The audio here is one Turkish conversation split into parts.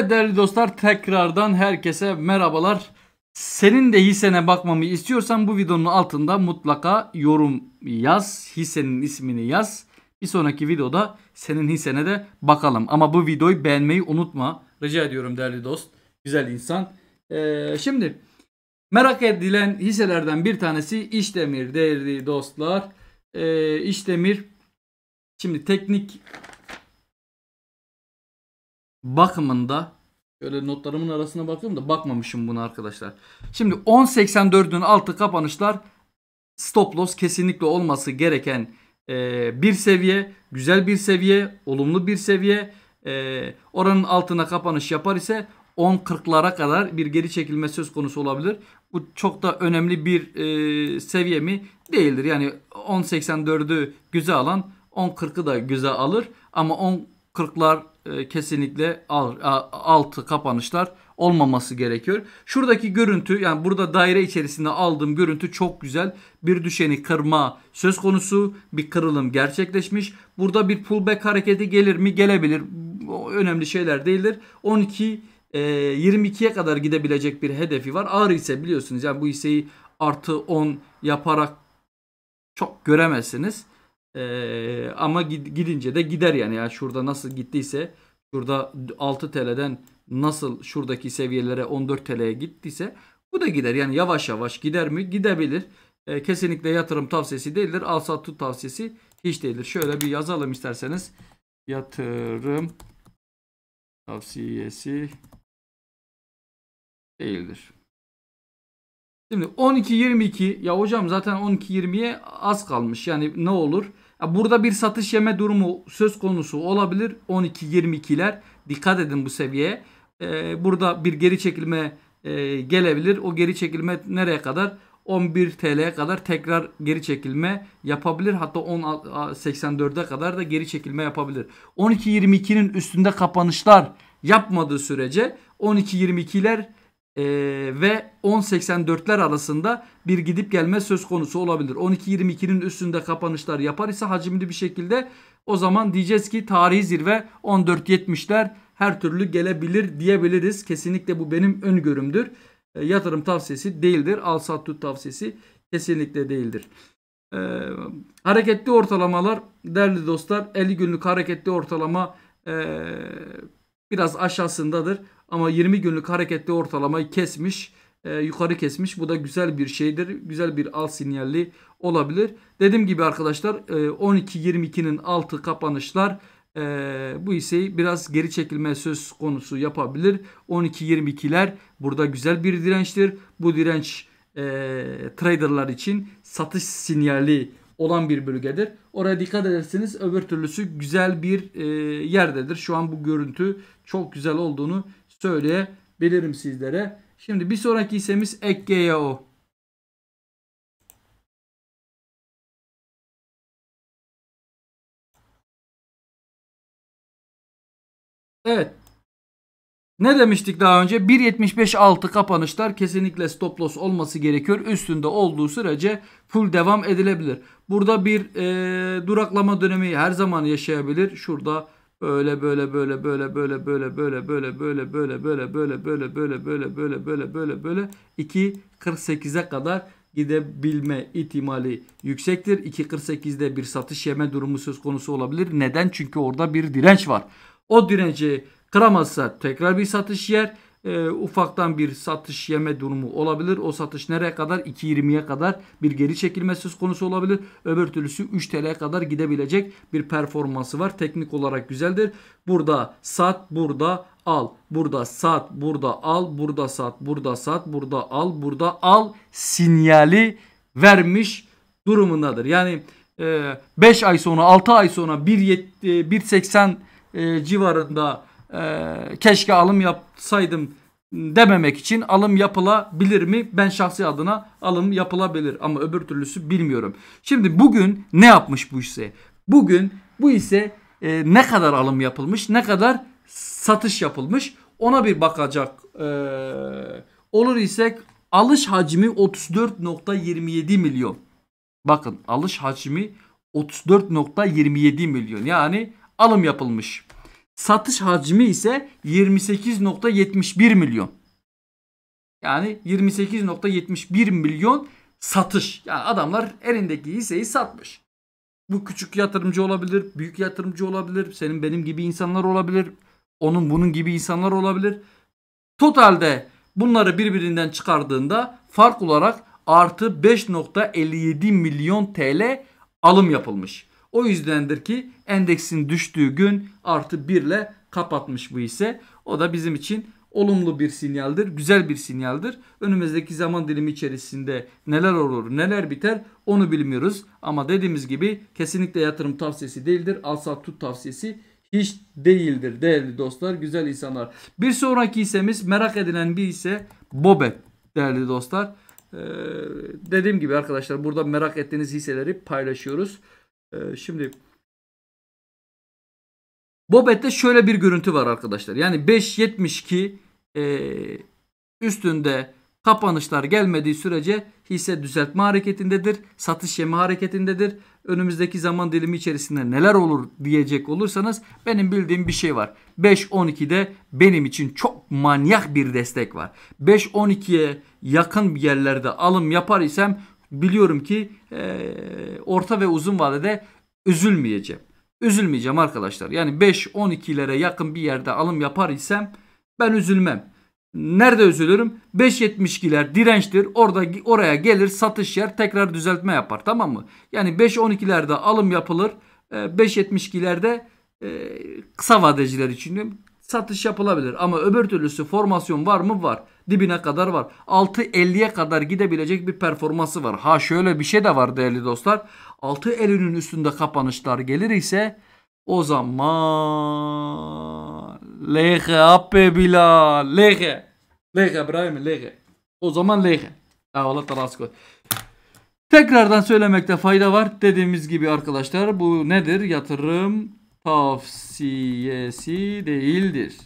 Evet değerli dostlar tekrardan herkese merhabalar. Senin de hissene bakmamı istiyorsan bu videonun altında mutlaka yorum yaz. Hissenin ismini yaz. Bir sonraki videoda senin hissene de bakalım. Ama bu videoyu beğenmeyi unutma. Rica ediyorum değerli dost. Güzel insan. Ee, şimdi merak edilen hisselerden bir tanesi İşdemir değerli dostlar. Ee, İşdemir şimdi teknik bakımında şöyle notlarımın arasına bakıyorum da bakmamışım buna arkadaşlar. Şimdi 10.84'ün altı kapanışlar stop loss kesinlikle olması gereken e, bir seviye. Güzel bir seviye, olumlu bir seviye. E, oranın altına kapanış yapar ise 10.40'lara kadar bir geri çekilme söz konusu olabilir. Bu çok da önemli bir e, seviye mi? Değildir. Yani 10.84'ü göze alan 10.40'ı da göze alır. Ama 10.40'lar e, kesinlikle al, altı kapanışlar olmaması gerekiyor. Şuradaki görüntü yani burada daire içerisinde aldığım görüntü çok güzel. Bir düşeni kırma söz konusu bir kırılım gerçekleşmiş. Burada bir pullback hareketi gelir mi? Gelebilir. O önemli şeyler değildir. 12 22'ye e, kadar gidebilecek bir hedefi var. Ağır ise biliyorsunuz yani bu hisseyi artı 10 yaparak çok göremezsiniz. E, ama gidince de gider yani. yani şurada nasıl gittiyse Şurada 6 TL'den nasıl şuradaki seviyelere 14 TL'ye gittiyse bu da gider. Yani yavaş yavaş gider mi? Gidebilir. E, kesinlikle yatırım tavsiyesi değildir. Al sat tut tavsiyesi hiç değildir. Şöyle bir yazalım isterseniz. Yatırım tavsiyesi değildir. Şimdi 12.22 ya hocam zaten 12.20'ye az kalmış. Yani ne olur? Burada bir satış yeme durumu söz konusu olabilir. 12-22'ler dikkat edin bu seviyeye. Ee, burada bir geri çekilme e, gelebilir. O geri çekilme nereye kadar? 11 TL'ye kadar tekrar geri çekilme yapabilir. Hatta 10.84'e kadar da geri çekilme yapabilir. 12.22'nin üstünde kapanışlar yapmadığı sürece 12.22'ler e, ve 10.84'ler arasında bir gidip gelme söz konusu olabilir. 12.22'nin üstünde kapanışlar yapar ise hacimli bir şekilde o zaman diyeceğiz ki tarihi zirve 14.70'ler her türlü gelebilir diyebiliriz. Kesinlikle bu benim öngörümdür. E, yatırım tavsiyesi değildir. Al sat tut tavsiyesi kesinlikle değildir. E, hareketli ortalamalar değerli dostlar 50 günlük hareketli ortalama e, biraz aşağısındadır. Ama 20 günlük harekette ortalamayı kesmiş. E, yukarı kesmiş. Bu da güzel bir şeydir. Güzel bir al sinyali olabilir. Dediğim gibi arkadaşlar e, 12-22'nin altı kapanışlar e, bu hisseyi biraz geri çekilme söz konusu yapabilir. 12-22'ler burada güzel bir dirençtir. Bu direnç e, traderlar için satış sinyali olan bir bölgedir. Oraya dikkat ederseniz öbür türlüsü güzel bir e, yerdedir. Şu an bu görüntü çok güzel olduğunu söyleyebilirim sizlere. Şimdi bir sonraki isemiz EKGYO. Evet. Ne demiştik daha önce? 1.75.6 kapanışlar kesinlikle stop loss olması gerekiyor. Üstünde olduğu sürece full devam edilebilir. Burada bir e, duraklama dönemi her zaman yaşayabilir. Şurada Böyle böyle böyle böyle böyle böyle böyle böyle böyle böyle böyle böyle böyle böyle böyle böyle böyle böyle böyle 2.48'e kadar gidebilme ihtimali yüksektir. 2.48'de bir satış yeme durumu söz konusu olabilir. Neden? Çünkü orada bir direnç var. O direnci kıramazsa tekrar bir satış yer e, ufaktan bir satış yeme durumu olabilir. O satış nereye kadar? 2.20'ye kadar bir geri çekilme söz konusu olabilir. Öbür türlüsü 3 TL'ye kadar gidebilecek bir performansı var. Teknik olarak güzeldir. Burada sat, burada al. Burada sat, burada al, burada sat, burada sat, burada al, burada al sinyali vermiş durumundadır. Yani e, 5 ay sonra, 6 ay sonra 1.80 e, e, civarında e, keşke alım yapsaydım dememek için alım yapılabilir mi? Ben şahsi adına alım yapılabilir ama öbür türlüsü bilmiyorum. Şimdi bugün ne yapmış bu hisse? Bugün bu ise e, ne kadar alım yapılmış, ne kadar satış yapılmış ona bir bakacak e, olur isek alış hacmi 34.27 milyon. Bakın alış hacmi 34.27 milyon yani alım yapılmış. Satış hacmi ise 28.71 milyon. Yani 28.71 milyon satış. Yani adamlar elindeki hisseyi satmış. Bu küçük yatırımcı olabilir, büyük yatırımcı olabilir, senin benim gibi insanlar olabilir, onun bunun gibi insanlar olabilir. Totalde bunları birbirinden çıkardığında fark olarak artı 5.57 milyon TL alım yapılmış. O yüzdendir ki endeksin düştüğü gün artı 1 ile kapatmış bu ise. O da bizim için olumlu bir sinyaldir, güzel bir sinyaldir. Önümüzdeki zaman dilimi içerisinde neler olur, neler biter onu bilmiyoruz. Ama dediğimiz gibi kesinlikle yatırım tavsiyesi değildir. Al sat tut tavsiyesi hiç değildir değerli dostlar, güzel insanlar. Bir sonraki hissemiz merak edilen bir hisse Bobet değerli dostlar. Ee, dediğim gibi arkadaşlar burada merak ettiğiniz hisseleri paylaşıyoruz. Ee, şimdi Bobet'te şöyle bir görüntü var arkadaşlar. Yani 5.72 e, üstünde kapanışlar gelmediği sürece hisse düzeltme hareketindedir. Satış yeme hareketindedir. Önümüzdeki zaman dilimi içerisinde neler olur diyecek olursanız benim bildiğim bir şey var. 5.12'de benim için çok manyak bir destek var. 5.12'ye yakın yerlerde alım yapar isem biliyorum ki e, orta ve uzun vadede üzülmeyeceğim. Üzülmeyeceğim arkadaşlar. Yani 5-12'lere yakın bir yerde alım yapar isem ben üzülmem. Nerede üzülürüm? 5.72'ler dirençtir. Orada oraya gelir satış yer tekrar düzeltme yapar tamam mı? Yani 5.12'lerde alım yapılır. 5.72'lerde e, e, kısa vadeciler için satış yapılabilir. Ama öbür türlüsü formasyon var mı? Var. Dibine kadar var. 6.50'ye kadar gidebilecek bir performansı var. Ha şöyle bir şey de var değerli dostlar. 6.50'nin üstünde kapanışlar gelir ise o zaman lehe appe bila lehe. Lehe İbrahim lehe. O zaman lehe. Allah tarası koy. Tekrardan söylemekte fayda var. Dediğimiz gibi arkadaşlar bu nedir? Yatırım tavsiyesi değildir.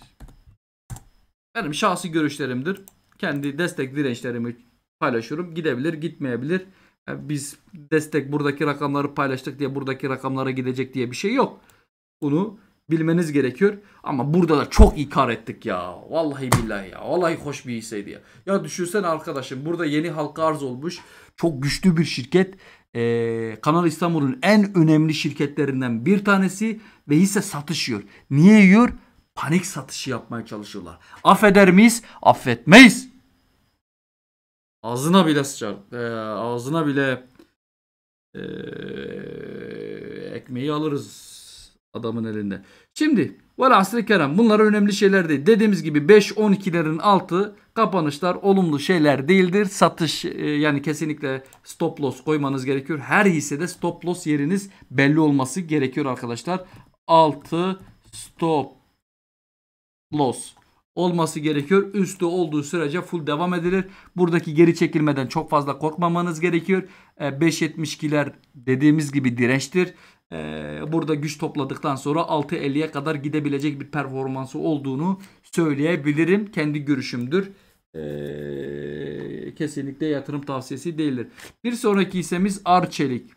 Benim şahsi görüşlerimdir. Kendi destek dirençlerimi paylaşıyorum. Gidebilir, gitmeyebilir. Yani biz destek buradaki rakamları paylaştık diye buradaki rakamlara gidecek diye bir şey yok. Bunu bilmeniz gerekiyor. Ama burada da çok ikar ettik ya. Vallahi billahi ya. Vallahi hoş bir hisseydi ya. Ya düşünsene arkadaşım burada yeni halka arz olmuş. Çok güçlü bir şirket e, Kanal İstanbul'un en önemli şirketlerinden bir tanesi ve hisse satışıyor. Niye yiyor? Panik satışı yapmaya çalışıyorlar. Affeder miyiz? Affetmeyiz. Ağzına bile sıçar. E, ağzına bile e, ekmeği alırız. Adamın elinde. Şimdi valla asri kerem bunlar önemli şeyler değil. Dediğimiz gibi 5-12'lerin altı kapanışlar olumlu şeyler değildir. Satış e, yani kesinlikle stop loss koymanız gerekiyor. Her hissede stop loss yeriniz belli olması gerekiyor arkadaşlar. 6 stop loss olması gerekiyor. Üstü olduğu sürece full devam edilir. Buradaki geri çekilmeden çok fazla korkmamanız gerekiyor. 5.72'ler e, dediğimiz gibi dirençtir. Ee, burada güç topladıktan sonra 6.50'ye kadar gidebilecek bir performansı olduğunu söyleyebilirim. Kendi görüşümdür. Ee, kesinlikle yatırım tavsiyesi değildir. Bir sonraki isemiz Arçelik.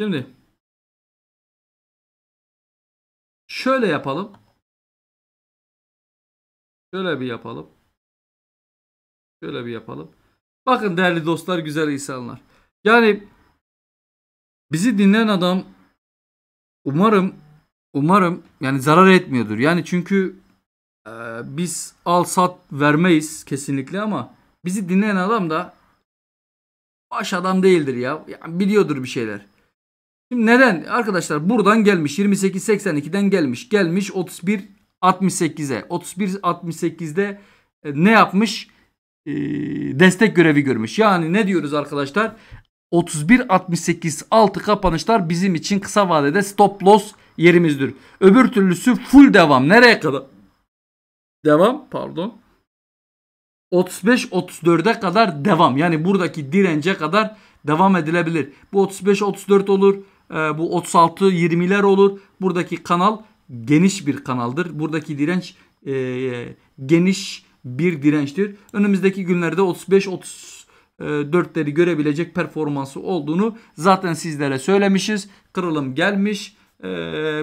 Şimdi şöyle yapalım. Şöyle bir yapalım. Şöyle bir yapalım. Bakın değerli dostlar, güzel insanlar. Yani bizi dinleyen adam umarım umarım yani zarar etmiyordur. Yani çünkü e, biz al sat vermeyiz kesinlikle ama bizi dinleyen adam da baş adam değildir ya. Yani biliyordur bir şeyler. Şimdi neden? Arkadaşlar buradan gelmiş. 28.82'den gelmiş. Gelmiş 31.68'e. 31.68'de e, ne yapmış? E, destek görevi görmüş. Yani ne diyoruz arkadaşlar? 31.68 altı kapanışlar bizim için kısa vadede stop loss yerimizdir. Öbür türlüsü full devam. Nereye kadar? Devam pardon. 35-34'e kadar devam. Yani buradaki dirence kadar devam edilebilir. Bu 35-34 olur. E, bu 36-20'ler olur. Buradaki kanal geniş bir kanaldır. Buradaki direnç e, e geniş bir dirençtir. Önümüzdeki günlerde 35-30 e, dörtleri görebilecek performansı olduğunu zaten sizlere söylemişiz. Kırılım gelmiş. E,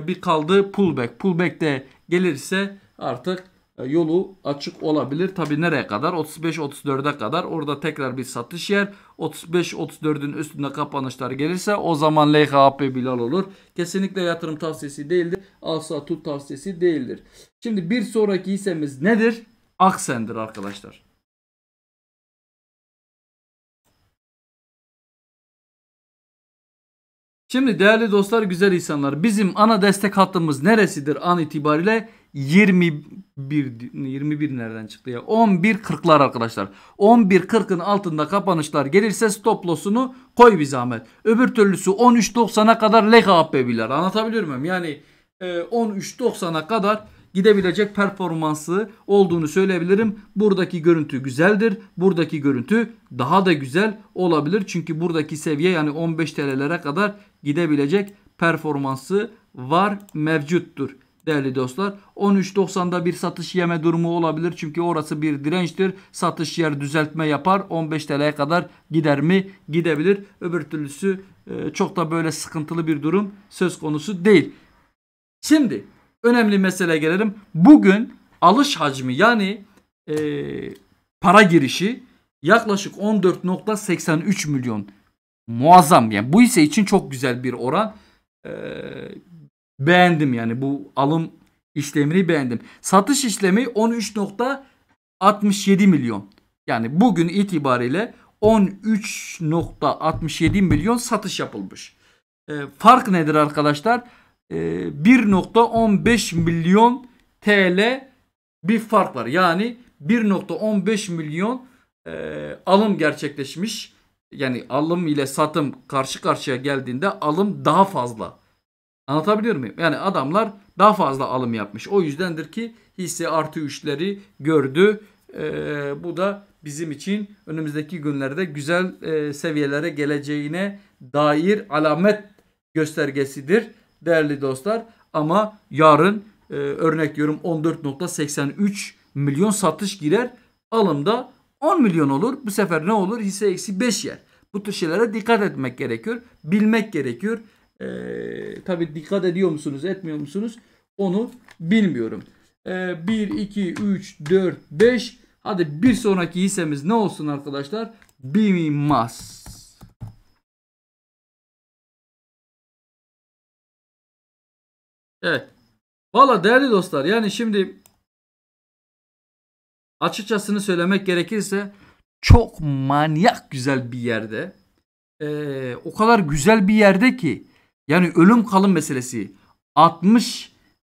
bir kaldı pullback. Pullback de gelirse artık e, yolu açık olabilir. Tabi nereye kadar? 35-34'e kadar. Orada tekrar bir satış yer. 35-34'ün üstünde kapanışlar gelirse o zaman LHP Bilal olur. Kesinlikle yatırım tavsiyesi değildir. Alsa tut tavsiyesi değildir. Şimdi bir sonraki hissemiz nedir? Aksen'dir arkadaşlar. Şimdi değerli dostlar, güzel insanlar bizim ana destek hattımız neresidir an itibariyle? 21 21 nereden çıktı ya? 11.40'lar arkadaşlar. 11.40'ın altında kapanışlar gelirse stop loss'unu koy bir zahmet. Öbür türlüsü 13.90'a kadar leka bebiler. Anlatabiliyor muyum? Yani 13.90'a e, kadar gidebilecek performansı olduğunu söyleyebilirim. Buradaki görüntü güzeldir. Buradaki görüntü daha da güzel olabilir. Çünkü buradaki seviye yani 15 TL'lere kadar gidebilecek performansı var mevcuttur. Değerli dostlar 13.90'da bir satış yeme durumu olabilir çünkü orası bir dirençtir. Satış yer düzeltme yapar 15 TL'ye kadar gider mi gidebilir. Öbür türlüsü e, çok da böyle sıkıntılı bir durum söz konusu değil. Şimdi önemli mesele gelelim. Bugün alış hacmi yani e, para girişi yaklaşık 14.83 milyon. Muazzam yani bu ise için çok güzel bir oran. E, beğendim yani bu alım işlemini beğendim. Satış işlemi 13.67 milyon. Yani bugün itibariyle 13.67 milyon satış yapılmış. E, fark nedir arkadaşlar? 1.15 e, milyon TL bir fark var. Yani 1.15 milyon e, alım gerçekleşmiş. Yani alım ile satım karşı karşıya geldiğinde alım daha fazla. Anlatabiliyor muyum? Yani adamlar daha fazla alım yapmış. O yüzdendir ki hisse artı 3'leri gördü. E, bu da bizim için önümüzdeki günlerde güzel e, seviyelere geleceğine dair alamet göstergesidir değerli dostlar. Ama yarın e, örnek diyorum 14.83 milyon satış girer. Alımda 10 milyon olur. Bu sefer ne olur? Hisse eksi 5 yer. Bu tür şeylere dikkat etmek gerekiyor. Bilmek gerekiyor. E, tabii dikkat ediyor musunuz etmiyor musunuz? Onu bilmiyorum. E, 1, 2, 3, 4, 5. Hadi bir sonraki hissemiz ne olsun arkadaşlar? Bimas. Evet. Valla değerli dostlar yani şimdi açıkçasını söylemek gerekirse çok manyak güzel bir yerde ee, o kadar güzel bir yerde ki yani ölüm kalım meselesi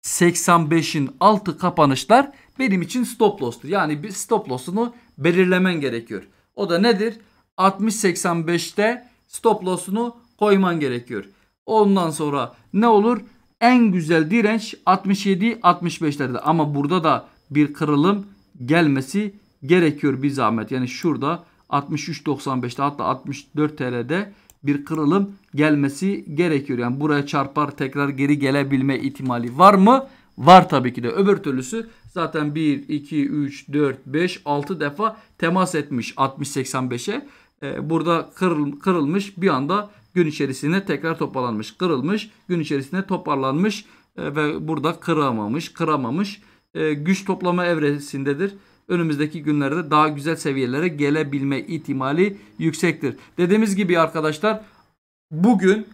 60-85'in altı kapanışlar benim için stop loss'tur. Yani bir stop loss'unu belirlemen gerekiyor. O da nedir? 60-85'te stop loss'unu koyman gerekiyor. Ondan sonra ne olur? en güzel direnç 67-65'lerde. Ama burada da bir kırılım gelmesi gerekiyor bir zahmet. Yani şurada 63-95'te, hatta 64 TL'de bir kırılım gelmesi gerekiyor. Yani buraya çarpar tekrar geri gelebilme ihtimali var mı? Var tabii ki de. Öbür türlüsü zaten 1, 2, 3, 4, 5, 6 defa temas etmiş 60-85'e. Ee, burada kırıl, kırılmış bir anda gün içerisinde tekrar toparlanmış, kırılmış, gün içerisinde toparlanmış e, ve burada kıramamış, kıramamış. E, güç toplama evresindedir. Önümüzdeki günlerde daha güzel seviyelere gelebilme ihtimali yüksektir. Dediğimiz gibi arkadaşlar bugün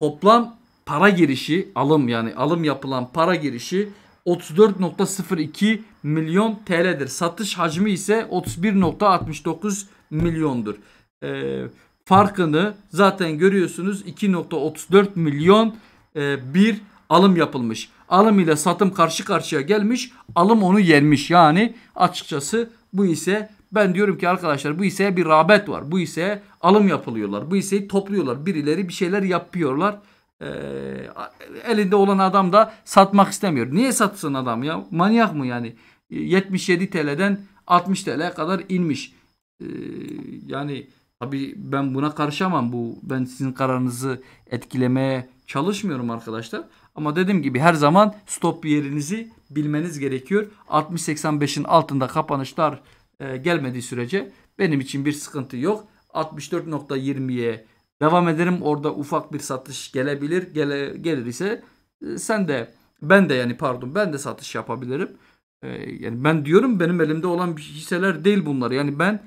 toplam para girişi, alım yani alım yapılan para girişi 34.02 milyon TL'dir. Satış hacmi ise 31.69 milyondur. Ee, farkını zaten görüyorsunuz 2.34 milyon e, bir alım yapılmış. Alım ile satım karşı karşıya gelmiş. Alım onu yenmiş. Yani açıkçası bu ise ben diyorum ki arkadaşlar bu hisseye bir rağbet var. Bu hisseye alım yapılıyorlar. Bu hisseyi topluyorlar. Birileri bir şeyler yapıyorlar. Ee, elinde olan adam da satmak istemiyor. Niye satsın adam ya? Manyak mı yani? 77 TL'den 60 TL'ye kadar inmiş. Ee, yani Tabii ben buna karışamam. Bu ben sizin kararınızı etkilemeye çalışmıyorum arkadaşlar. Ama dediğim gibi her zaman stop yerinizi bilmeniz gerekiyor. 60-85'in altında kapanışlar e, gelmediği sürece benim için bir sıkıntı yok. 64.20'ye devam ederim. Orada ufak bir satış gelebilir. Gele, gelir ise e, sen de ben de yani pardon ben de satış yapabilirim. E, yani ben diyorum benim elimde olan hisseler değil bunlar. Yani ben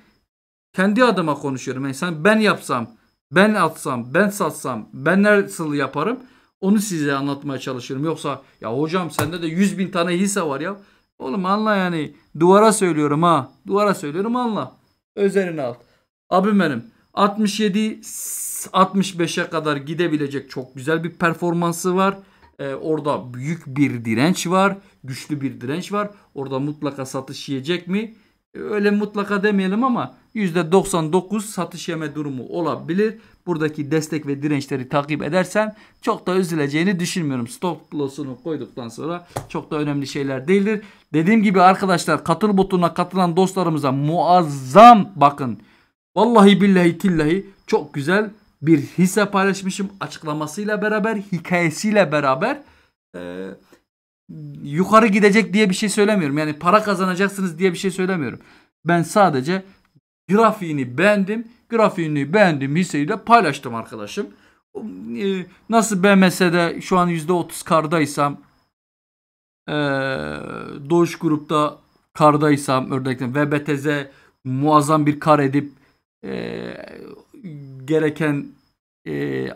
kendi adıma konuşuyorum. Yani sen ben yapsam, ben atsam, ben satsam, ben nasıl yaparım onu size anlatmaya çalışıyorum. Yoksa ya hocam sende de 100 bin tane hisse var ya. Oğlum anla yani. Duvara söylüyorum ha. Duvara söylüyorum anla. Özerini al. Abim benim 67 65'e kadar gidebilecek çok güzel bir performansı var. Ee, orada büyük bir direnç var. Güçlü bir direnç var. Orada mutlaka satış yiyecek mi? öyle mutlaka demeyelim ama %99 satış yeme durumu olabilir. Buradaki destek ve dirençleri takip edersen çok da üzüleceğini düşünmüyorum. Stop loss'unu koyduktan sonra çok da önemli şeyler değildir. Dediğim gibi arkadaşlar katıl butonuna katılan dostlarımıza muazzam bakın. Vallahi billahi tillahi çok güzel bir hisse paylaşmışım açıklamasıyla beraber hikayesiyle beraber. Ee, yukarı gidecek diye bir şey söylemiyorum. Yani para kazanacaksınız diye bir şey söylemiyorum. Ben sadece grafiğini beğendim. Grafiğini beğendim hisseyle paylaştım arkadaşım. E, nasıl BMS'de şu an %30 kardaysam e, Doğuş grupta kardaysam örnekten VBTZ muazzam bir kar edip e, gereken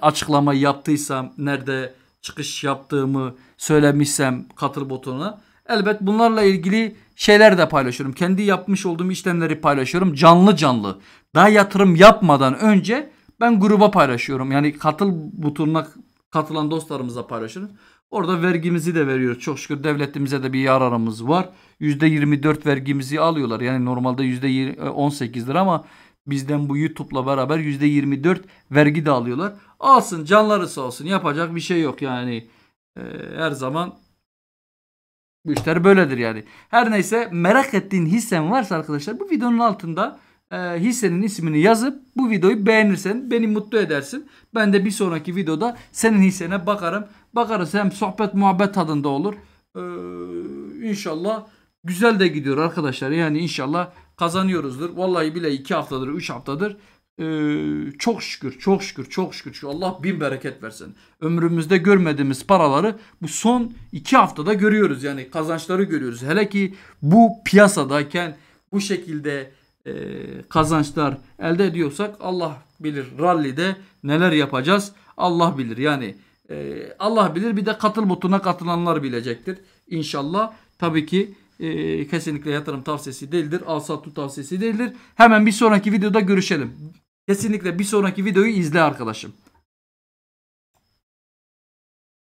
açıklama yaptıysam nerede çıkış yaptığımı söylemişsem katıl butonuna elbet bunlarla ilgili şeyler de paylaşıyorum. Kendi yapmış olduğum işlemleri paylaşıyorum canlı canlı. Daha yatırım yapmadan önce ben gruba paylaşıyorum. Yani katıl butonuna katılan dostlarımıza paylaşıyorum. Orada vergimizi de veriyoruz. Çok şükür devletimize de bir yararımız var. %24 vergimizi alıyorlar. Yani normalde %18'dir e, ama Bizden bu YouTube'la beraber %24 vergi de alıyorlar. Alsın canları sağ olsun. Yapacak bir şey yok yani. Ee, her zaman bu işler böyledir yani. Her neyse merak ettiğin hissen varsa arkadaşlar bu videonun altında e, hissenin ismini yazıp bu videoyu beğenirsen beni mutlu edersin. Ben de bir sonraki videoda senin hissene bakarım. Bakarız hem sohbet muhabbet tadında olur. Ee, inşallah güzel de gidiyor arkadaşlar. Yani inşallah kazanıyoruzdur. Vallahi bile 2 haftadır 3 haftadır ee, çok şükür çok şükür çok şükür şu Allah bin bereket versin. Ömrümüzde görmediğimiz paraları bu son 2 haftada görüyoruz yani kazançları görüyoruz. Hele ki bu piyasadayken bu şekilde e, kazançlar elde ediyorsak Allah bilir rallide neler yapacağız Allah bilir yani e, Allah bilir bir de katıl butuna katılanlar bilecektir İnşallah, tabii ki e, kesinlikle yatırım tavsiyesi değildir. Al sat tut tavsiyesi değildir. Hemen bir sonraki videoda görüşelim. Kesinlikle bir sonraki videoyu izle arkadaşım.